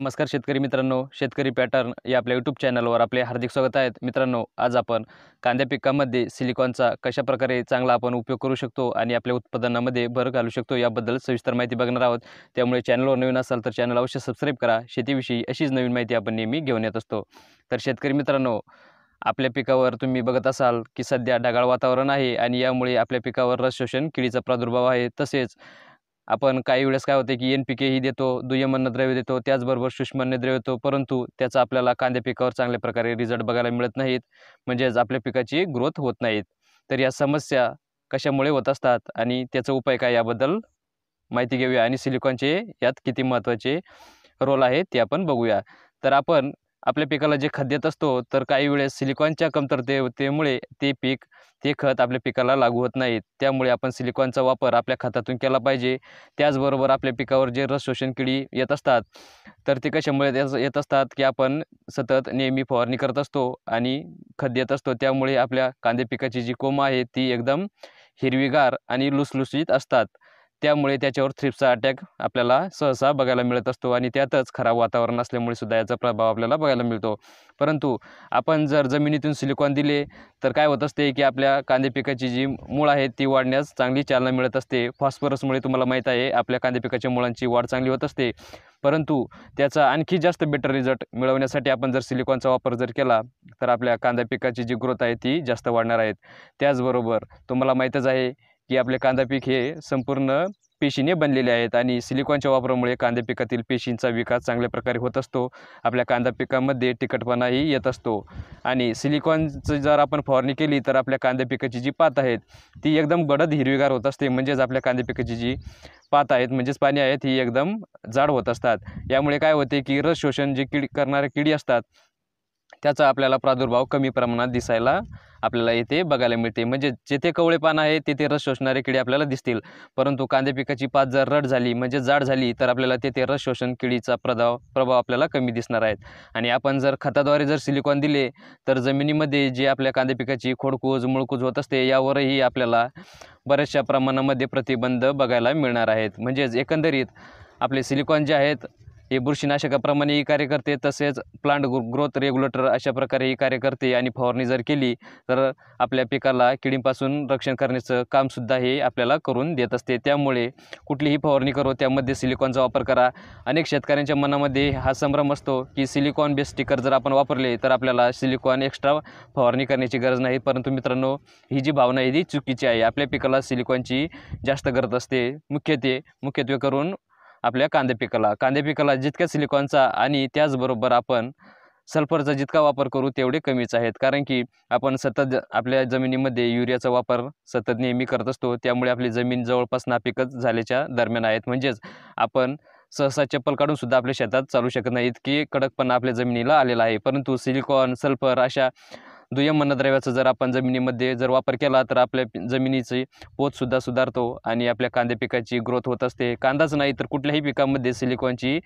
नमस्कार शेतकरी मित्रांनो शेतकरी पॅटर्न या आपल्या यूट्यूब चॅनलवर आपले हार्दिक स्वागत आहेत मित्रांनो आज आपण कांद्या पिकामध्ये सिलिकॉनचा कशाप्रकारे चांगला आपण उपयोग करू शकतो आणि आपल्या उत्पादनामध्ये भर घालू शकतो याबद्दल सविस्तर माहिती बघणार आहोत त्यामुळे चॅनलवर नवीन असाल तर चॅनल अवश्य सबस्क्राईब करा शेतीविषयी अशीच नवीन माहिती आपण नेहमी घेऊन येत असतो तर शेतकरी मित्रांनो आपल्या पिकावर तुम्ही बघत असाल की सध्या ढगाळ वातावरण आहे आणि यामुळे आपल्या पिकावर रस शोषण किडीचा प्रादुर्भाव आहे तसेच आपण काही वेळेस काय होते की एन पी के ही देतो दुय्यम द्रव्य देतो त्याचबरोबर सूक्ष्म द्रव्य देतो परंतु त्याचा आपल्याला कांद्या पिकावर चांगल्या प्रकारे रिझल्ट बघायला मिळत नाहीत म्हणजेच आपल्या पिकाची ग्रोथ होत नाहीत तर या समस्या कशामुळे होत असतात आणि त्याचा उपाय काय याबद्दल माहिती घेऊया आणि सिलिकॉनचे यात किती महत्त्वाचे रोल आहेत ते आपण बघूया तर आपण आपल्या पिकाला जे खत देत असतो तर काही वेळेस सिलिकॉनच्या कमतरतेमुळे ते पीक ते खत आपल्या पिकाला लागू होत नाहीत त्यामुळे आपण सिलिकॉनचा वापर आपल्या खतातून केला पाहिजे त्याचबरोबर आपल्या पिकावर जे रस शोषण किडी येत असतात तर ते कशामुळे येत असतात की आपण सतत नेहमी फवारणी करत असतो आणि खत देत असतो त्यामुळे आपल्या कांदे पिकाची जी कोम आहे ती एकदम हिरवीगार आणि लुसलुसीत असतात त्यामुळे त्याच्यावर थ्रिपचा अटॅक आपल्याला सहसा बघायला मिळत असतो आणि त्यातच खराब वातावरण असल्यामुळे सुद्धा याचा प्रभाव आपल्याला बघायला मिळतो परंतु आपण जर जमिनीतून सिलिकॉन दिले तर काय होत असते की आपल्या कांदे पिकाची जी मूळ आहे ती वाढण्यास चांगली चालना मिळत असते फॉस्फरसमुळे तुम्हाला माहीत आहे आपल्या कांदे पिकाच्या मुळांची वाढ चांगली होत असते परंतु त्याचा आणखी जास्त बेटर रिझल्ट मिळवण्यासाठी आपण जर सिलिकॉनचा वापर जर केला तर आपल्या कांदा पिकाची जी ग्रोथ आहे ती जास्त वाढणार आहेत त्याचबरोबर तुम्हाला माहीतच आहे की आपले कांदा पीक हे संपूर्ण पेशीने बनलेले आहेत आणि सिलिकॉनच्या वापरामुळे कांदा पिकातील पेशींचा विकास चांगल्या प्रकारे होत असतो आपल्या कांदा पिकामध्ये तिखटपणाही येत असतो आणि सिलिकॉनचं जर आपण फवारणी केली तर आपल्या कांदा पिकाची जी पात आहेत ती एकदम गडद हिरवीगार होत असते म्हणजेच आपल्या कांदा पिकाची जी पात आहेत म्हणजेच पाणी आहेत ही एकदम जाड होत असतात यामुळे काय होते की रस शोषण जे किड करणाऱ्या किडी असतात त्याचा आपल्याला प्रादुर्भाव कमी प्रमाणात दिसायला आपल्याला येथे बघायला मिळते म्हणजे जेथे कवळे पान आहे तेथे रस शोषणारे किडे आपल्याला दिसतील परंतु कांदे पिकाची पात जर रड झाली म्हणजे जाड झाली तर आपल्याला तेथे रस शोषण किडीचा प्रभाव प्रभाव आपल्याला कमी दिसणार आहेत आणि आपण जर खताद्वारे जर सिलिकॉन दिले तर जमिनीमध्ये जे आपल्या कांदे पिकाची खोडकूज मुळकूज होत असते यावरही आपल्याला बऱ्याचशा प्रमाणामध्ये प्रतिबंध बघायला मिळणार आहेत म्हणजेच एकंदरीत आपले सिलिकॉन जे आहेत हे बुरशीनाशकाप्रमाणे ही कार्य करते तसेच प्लांट ग्रो ग्रोथ रेग्युलेटर अशा प्रकारे ही कार्य करते आणि फवारणी जर केली तर आपल्या पिकाला किडींपासून रक्षण करण्याचं कामसुद्धा हे आपल्याला करून देत असते त्यामुळे कुठलीही फवारणी करो त्यामध्ये सिलिकॉनचा वापर करा अनेक शेतकऱ्यांच्या मनामध्ये हा संभ्रम असतो की सिलिकॉन बेस स्टिकर जर आपण वापरले तर आपल्याला सिलिकॉन एक्स्ट्रा फवारणी करण्याची गरज नाही परंतु मित्रांनो ही जी भावना आहे ती चुकीची आहे आपल्या पिकाला सिलिकॉनची जास्त गरज असते मुख्यत्वे मुख्यत्वे करून आपल्या कांदे पिकाला कांदे पिकाला जितक्या सिलिकॉनचा आणि त्याचबरोबर आपण सल्फरचा जितका वापर करू तेवढे कमीच आहेत कारण की आपण सतत आपल्या जमिनीमध्ये युरियाचा वापर सतत नेहमी करत असतो त्यामुळे आपली जमीन जवळपास नापिकच झाल्याच्या दरम्यान आहेत म्हणजेच आपण सहसा चप्पल काढून सुद्धा आपल्या शेतात चालू शकत नाही इतकी कडकपणा आपल्या जमिनीला आलेला आहे परंतु सिलिकॉन सल्फर अशा दुय्यम अन्नद्रव्याचा जर आपण जमिनीमध्ये जर वापर केला तर आपल्या जमिनीचे पोतसुद्धा सुधारतो आणि आपल्या कांदे पिकाची ग्रोथ होत असते कांदाच नाही तर कुठल्याही पिकामध्ये सिलिकॉनची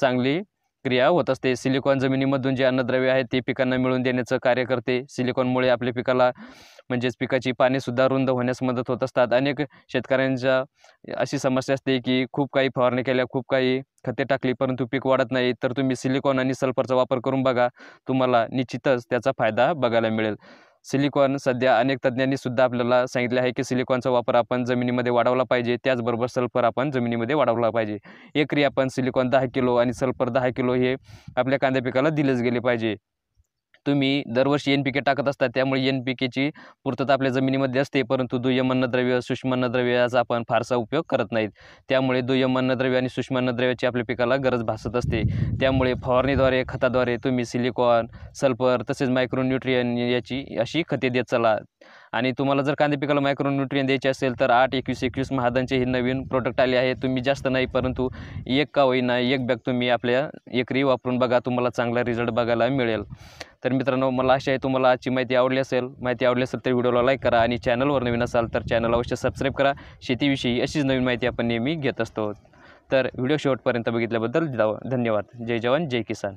चांगली क्रिया होत असते सिलिकॉन जमिनीमधून जे अन्नद्रव्य आहे ते पिकांना मिळवून देण्याचं कार्य करते सिलिकॉनमुळे आपल्या पिकाला म्हणजेच पिकाची सुद्धा रुंद होण्यास मदत होत असतात अनेक शेतकऱ्यांच्या अशी समस्या असते की खूप काही फवारणी केल्या खूप काही खते टाकली परंतु पीक वाढत नाही तर तुम्ही सिलिकॉन आणि सल्फरचा वापर करून बघा तुम्हाला निश्चितच त्याचा फायदा बघायला मिळेल सिलिकॉन सध्या अनेक तज्ज्ञांनी सुद्धा आपल्याला सांगितले आहे की सिलिकॉनचा वापर आपण जमिनीमध्ये वाढवला पाहिजे त्याचबरोबर सल्फर आपण जमिनीमध्ये वाढवला पाहिजे एकरी आपण सिलिकॉन दहा किलो आणि सल्फर दहा किलो हे आपल्या कांदा पिकाला दिलेच गेले पाहिजे तुम्ही दरवर्षी एन पी के टाकत असता त्यामुळे एन पी केची पूर्तता आपल्या जमिनीमध्ये असते परंतु दुय्यम अन्नद्रव्य सूक्ष्म याचा आपण फारसा उपयोग करत नाहीत त्यामुळे दुय्यम अन्नद्रव्य आणि सूक्ष्म अन्नद्रव्याची आपल्या पिकाला गरज भासत असते त्यामुळे फवारणीद्वारे खताद्वारे तुम्ही सिलिकॉन सल्फर तसेच मायक्रोन्यूट्रियन याची अशी खते देत चला आणि तुम्हाला जर कांदे पिकाला मायक्रोन्यूट्रियन द्यायचे असेल तर आठ एकवीस एकवीस महादांचे हे नवीन प्रोडक्ट आले आहे तुम्ही जास्त नाही परंतु एक का होईना एक बॅग तुम्ही आपल्या एकरी वापरून बघा तुम्हाला चांगला रिझल्ट बघायला मिळेल तर मित्रांनो मला आशा आहे तुम्हाला आजची माहिती आवडली असेल माहिती आवडली असेल तर व्हिडिओला लाईक करा आणि चॅनलवर नवीन असाल तर चॅनल अवश्य सबस्क्राईब करा शेतीविषयी अशीच नवीन माहिती आपण नेहमी घेत असतो तर व्हिडिओ शेवटपर्यंत बघितल्याबद्दल धन्यवाद जय जवान जय किसान